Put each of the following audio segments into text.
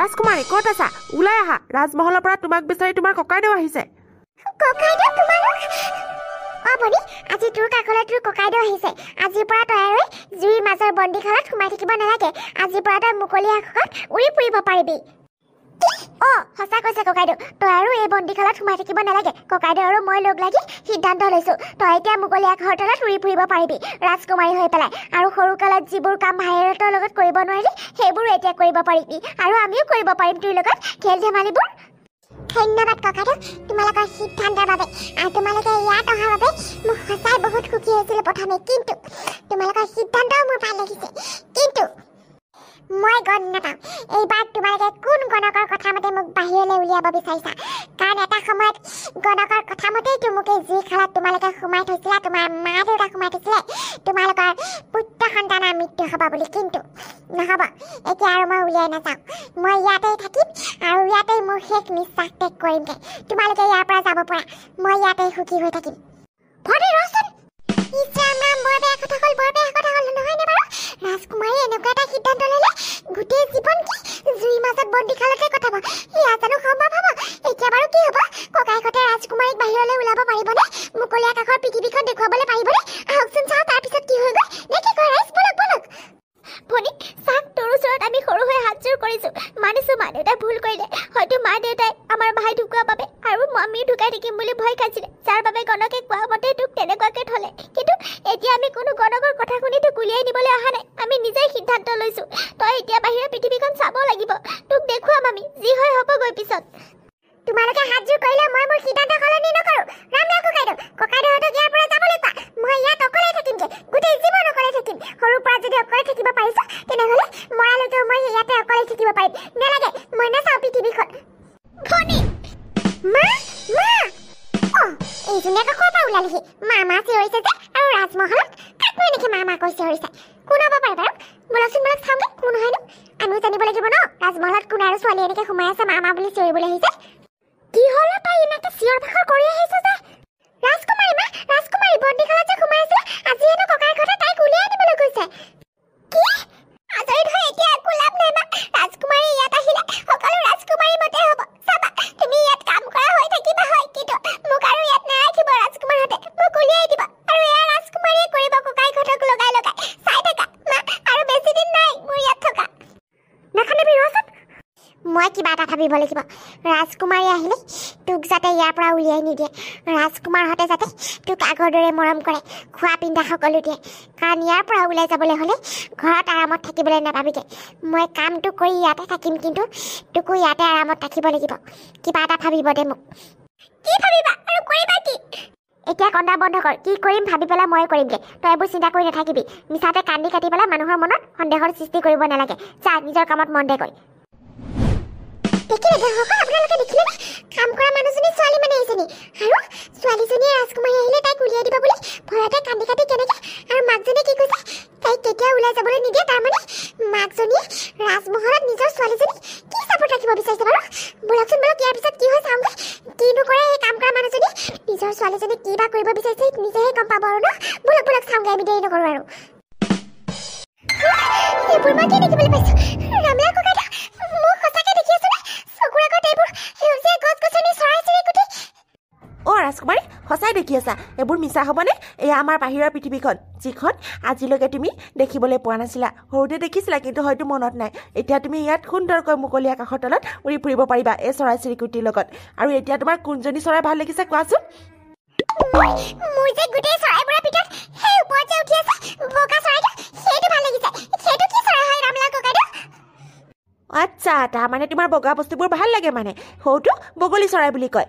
ৰাজকুমাৰী ক'ত আছা ওলাই আহা ৰাজমহলৰ পৰা তোমাক বিচাৰি তোমাৰ ককাইদেউ আহিছে জুইৰ মাজৰ বন্দীশালত সোমাই থাকিব নালাগে আজিৰ পৰা তই মুকলি আকাশত উৰি ফুৰিব পাৰিবি সঁচা কৈছে ককাইদেউ তই আৰু এই বন্দীশালত সোমাই থাকিব নালাগে ককাইদেউ আৰু মই লগ লাগি সিদ্ধান্ত লৈছোঁ তই এতিয়া মোগলীয়া ঘৰ তলত ঘূৰি ফুৰিব পাৰিবি ৰাজকুমাৰী হৈ পেলাই আৰু সৰু কালত যিবোৰ কাম ভাইৰতৰ লগত কৰিব নোৱাৰিলি সেইবোৰো এতিয়া কৰিব পাৰিবি আৰু আমিও কৰিব পাৰিম তোৰ লগত খেল ধেমালিবোৰ ধন্যবাদ ককাইদেউ তোমালোকৰ সিদ্ধান্তৰ বাবে আৰু তোমালোকে ইয়াত অহাৰ বাবে মই সঁচাই বহুত সুখী হৈছিলোঁ প্ৰথমে কিন্তু তোমালোকৰ সিদ্ধান্তও মোৰ ভাল লাগিছে কিন্তু মই গণ নাপাওঁ এইবাৰ তোমালোকে কোন গণকৰ কথামতে মোক বাহিৰলৈ উলিয়াব বিচাৰিছা কাৰণ এটা সময়ত গণকৰ কথামতেই তোমোকে যি খালত তোমালোকে সোমাই থৈছিলা তোমাৰ মা দেউতা সোমাই থৈছিলে তোমালোকৰ পুত্ৰ সন্তানৰ মৃত্যু হ'ব বুলি কিন্তু নহ'ব এতিয়া আৰু মই উলিয়াই নাযাওঁ মই ইয়াতেই থাকিম আৰু ইয়াতেই মোৰ শেষ নিশ্বাস ত্যাগ কৰিমগৈ তোমালোকে ইয়াৰ পৰা যাব পৰা মই ইয়াতেই সুখী হৈ থাকিম ভণ্টি ৰচোন ইছ্ৰামা বৰ বেয়া কথা হ'ল বৰ বেয়া কথা হ'ল নহয়নে বাৰু ৰাজকুমাৰী এনেকুৱা এটা সিদ্ধান্ত ল'লে গোটেই জীৱন কি জুইৰ মাজত বন্দী খালতে কটাব সেয়া জানো সম্ভৱ হ'ব এতিয়া বাৰু কি হ'ব ককায়েকতে ৰাজকুমাৰীক বাহিৰলৈ ওলাব পাৰিবনে মুকলি আকাশৰ পৃথিৱীখন দেখুৱাবলৈ পাৰিবনে আহকচোন চাওঁ তাৰপিছত কি হৈ গৈ দেখি কয় ৰাইজ বলক বলক ভনীক চাক তোৰ ওচৰত আমি সৰু হৈ হাতযোৰ কৰিছো মানিছো মানে ভুল কৰিলে হয়তো মা দেউতাই আমাৰ ভাই ঢুকোৱাৰ বাবে আৰু মামী ঢুকাই থাকিম বুলি ভয় খাইছিলে যাৰ বাবে গণকে কোৱা মতে তোক তেনেকুৱাকে থলে কিন্তু এতিয়া আমি কোনো গণকৰ কথা শুনি তোক উলিয়াই নিবলৈ অহা নাই আমি নিজেই সিদ্ধান্ত লৈছো তই এতিয়া বাহিৰৰ পৃথিৱীখন চাব লাগিব তোক দেখুৱাম আমি যি হয় হব গৈ পিছত তোমালোকে হাত জোৰ কৰিলে মই মোৰ সিদ্ধান্ত সলনি নকৰো ৰাম ৰাখো কাইদেউ ককাইদেউহঁতক ইয়াৰ পৰা যাবলৈ কোৱা মই ইয়াত অকলে থাকিমগে গোটেই জীৱন অকলে থাকিম সৰুৰ পৰা যদি অকলে থাকিব পাৰিছা তেনেহলে মৰালৈকে মই ইয়াতে অকলে থাকিব পাৰিম নেলাগে মই নাচাওঁ পৃথিৱীখন ছোৱালী এনেকে সোমাই আছে মামা বুলি চিঞৰিবলৈ আহিছে হলে তাই এনেকে চিঞৰ বাখৰ কৰি আহিছ যে ৰাজকুমাৰী মা ৰাজকুমাৰী বৰ্দীশালত যে সোমাইছিলে আজি হেনো ককাই কথা তাইক উলিয়াই আনিবলৈ গৈছে এটা ভাবিব লাগিব ৰাজকুমাৰী আহিলে তোক যাতে ইয়াৰ পৰা উলিয়াই নিদিয়ে ৰাজকুমাৰহঁতে যাতে তোক আগৰ দৰে মৰম কৰে খোৱা পিন্ধা সকলো দিয়ে কাৰণ ইয়াৰ পৰা ওলাই যাবলৈ হ'লে ঘৰত আৰামত থাকিবলৈ নাভাবিগৈ মই কামটো কৰি ইয়াতে থাকিম কিন্তু তোকো ইয়াতে আৰামত থাকিব লাগিব কিবা এটা ভাবিব দে মোক কি ভাবিবা আৰু কৰিবা কি এতিয়া কন্দা বন্ধ কৰ কি কৰিম ভাবি পেলাই মই কৰিমগৈ তই এইবোৰ চিন্তা কৰি নাথাকিবি মিছাতে কান্দি কাটি পেলাই মানুহৰ মনত সন্দেহৰ সৃষ্টি কৰিব নালাগে যা নিজৰ কামত মন দে কৰি দেখি লাগা হওক আপোনালোকে দেখিলে নে কাম কৰা মানুহজনী ছোৱালী মানে এজনী আৰু ছোৱালীজনীয়ে ৰাজকুমাৰী আহিলে তাইক উলিয়াই দিব বুলি ভয়তে কান্দি কাটি কেনেকে আৰু মাকজনীয়ে কি কৈছে তাইক কেতিয়া ওলাই যাবলৈ নিদিয়ে তাৰমানে মাকজনীয়ে ৰাজমহলত নিজৰ ছোৱালীজনী কি চাপত ৰাখিব বিচাৰিছে বাৰু বোলকচোন বাৰু ইয়াৰ পিছত কি হয় চাওঁগে কিনো কৰে সেই কাম কৰা মানুহজনী নিজৰ ছোৱালীজনী কি বা কৰিব বিচাৰিছে নিজেহে গম পাব আৰু ন বোলক বোলক চাওঁগে আমি দেৰি নকৰোঁ আৰু দেখিবলৈ পাইছো ৰাজকুমাৰী সঁচাই দেখি আছা এইবোৰ মিছা হ'বনে এয়া আমাৰ বাহিৰৰ পৃথিৱীখন যিখন আজিলৈকে তুমি দেখিবলৈ পোৱা নাছিলা সৰুতে দেখিছিলা কিন্তু হয়তো মনত নাই এতিয়া তুমি ইয়াত সুন্দৰকৈ মুকলি আকাশৰ তলত উৰি ফুৰিব পাৰিবা এই চৰাই চিৰিকটিৰ লগত আৰু এতিয়া তোমাৰ কোনজনী চৰাই ভাল লাগিছে কোৱাচোন আচ্ছা তাৰমানে তোমাৰ বগা বস্তুবোৰ ভাল লাগে মানে সৌটো বগলী চৰাই বুলি কয়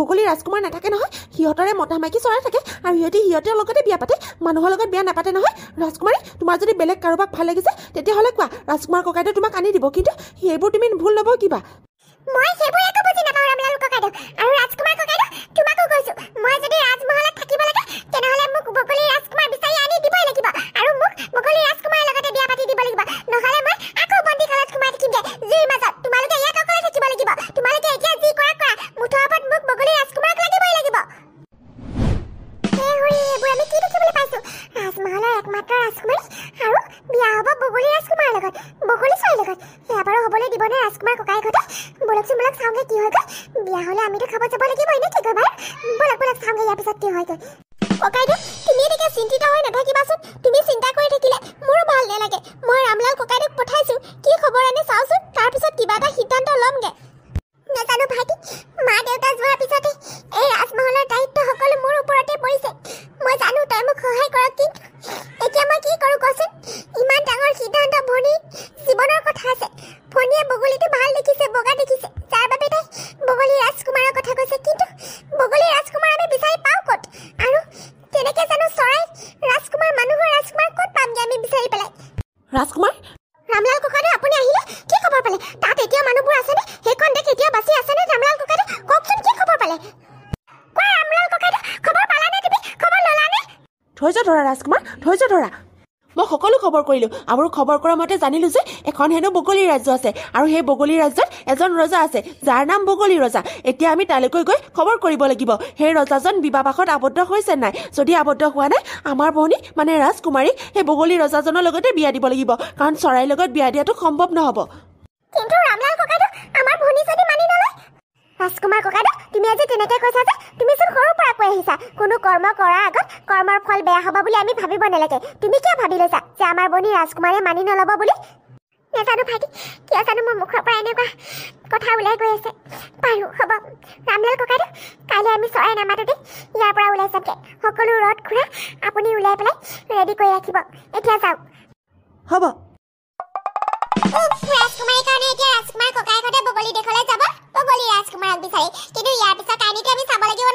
বগলী ৰাজকুমাৰ নাথাকে নহয় সিহঁতৰে মতা মাইকী চৰাই থাকে আৰু সিহঁতি সিহঁতৰ লগতে বিয়া পাতে মানুহৰ লগত বিয়া নাপাতে নহয় ৰাজকুমাৰী তোমাৰ যদি বেলেগ কাৰোবাক ভাল লাগিছে তেতিয়াহ'লে কোৱা ৰাজকুমাৰ ককাইদেউ তোমাক আনি দিব কিন্তু সেইবোৰ তুমি ভুল নবও কিবা মই যদি এবাৰো হবলে দিব নে ৰাজকুমাৰ ককায়েকহঁতে বোলক চোনবিলাক চাওঁগে কি হয় বিয়া হলে আমিতো খাব যাব লাগিব এনে ঠিক হয় বাৰু বোলক বোলক চাওঁগে ইয়াৰ পিছত কি হয় গৈ ককাইদেউ তুমি এনেকে চিন্তিত হৈ নাথাকিবাচোন তুমি চিন্তা কৰি থাকিলে মোৰো ভাল নালাগে মই ৰামলাল ককাইদেউক পঠাইছো কি খবৰ এনে চাওঁচোন তাৰপিছত কিবা এটা সিদ্ধান্ত ল'মগে নাজানো ভাইটি মা দেউতা যোৱাৰ পিছতে এই ৰাজমহলৰ দায়িত্ব সকলো মোৰ ওপৰতে পৰিছে মই জানো তই মোক সহায় কৰক কিন্তু এতিয়া মই কি কৰোঁ কচোন ইমান ডাঙৰ সিদ্ধান্ত ভনী জীৱনৰ কথা আছে ফণীয়ে বগলীটো ভাল দেখিছে বগা দেখিছে তাৰ বাবে তাই বগলী ৰাজকুমাৰৰ কথা কৈছে কিন্তু বগলী ৰাজকুমাৰ আমি বিচাৰি পাওঁ ক'ত আৰু কেনেকৈ জানো চৰাই ৰাজকুমাৰ মানুহৰ ৰাজকুমাৰ ক'ত পামগৈ আমি বিচাৰি পেলাই ৰাজকুমাৰ ৰামলাল ককাইদেউ আপুনি আহিলে কি খবৰ পালে তাত এতিয়া মানুহবোৰ আছেনে সেইখন দেশ এতিয়া বাচি আছেনে ৰামলাল ককাইদেউ কওকচোন কি খবৰ পালে কোৱা ৰামলাল ককাইদেউ খবৰ পালানে তুমি খবৰ ল'লানে ধৈৰ্য ধৰা ৰাজকুমাৰ ধৈৰ্য ধৰা মই সকলো খবৰ কৰিলো আৰু খবৰ কৰা মতে জানিলো যে এখন হেনো বগলী ৰাজ্য আছে আৰু সেই বগলী ৰাজ্যত এজন ৰজা আছে যাৰ নাম বগলী ৰজা এতিয়া আমি তালৈকৈ গৈ খবৰ কৰিব লাগিব সেই ৰজাজন বিবাহ পাশত আবদ্ধ হৈছে নাই যদি আবদ্ধ হোৱা নাই আমাৰ ভনী মানে ৰাজকুমাৰীক সেই বগলী ৰজাজনৰ লগতে বিয়া দিব লাগিব কাৰণ চৰাইৰ লগত বিয়া দিয়াটো সম্ভৱ নহ'ব ৰাজকুমাৰ ককাইদেউ তুমি আজি তেনেকৈ কৈছা যে তুমি চোন সৰুৰ পৰা কৈ আহিছা কোনো কৰ্ম কৰাৰ আগত কৰ্মৰ ফল বেয়া হ'ব বুলি আমি ভাবিব নালাগে তুমি কিয় ভাবি লৈছা যে আমাৰ বনি ৰাজকুমাৰে মানি নল'ব বুলি নাজানো ভাইটি কিয় জানো মোৰ মুখৰ পৰা এনেকুৱা কথা ওলাই গৈ আছে পাৰোঁ হ'ব ৰামলাল ককাইদেউ কাইলৈ আমি চৰাই নামাততে ইয়াৰ পৰা ওলাই যামগৈ সকলো ৰদ ঘূৰা আপুনি ওলাই পেলাই ৰেডি কৰি ৰাখিব এতিয়া যাওঁ হ'ব ৰাজকুমাৰীৰ কাৰণে এতিয়া ৰাজকুমাৰ ককায়েকতে বগলী দেশলৈ যাব ৰাজকুমাৰ বিচাৰে কিন্তু ইয়াৰ পিছত কাহিনীটো আমি চাব লাগিব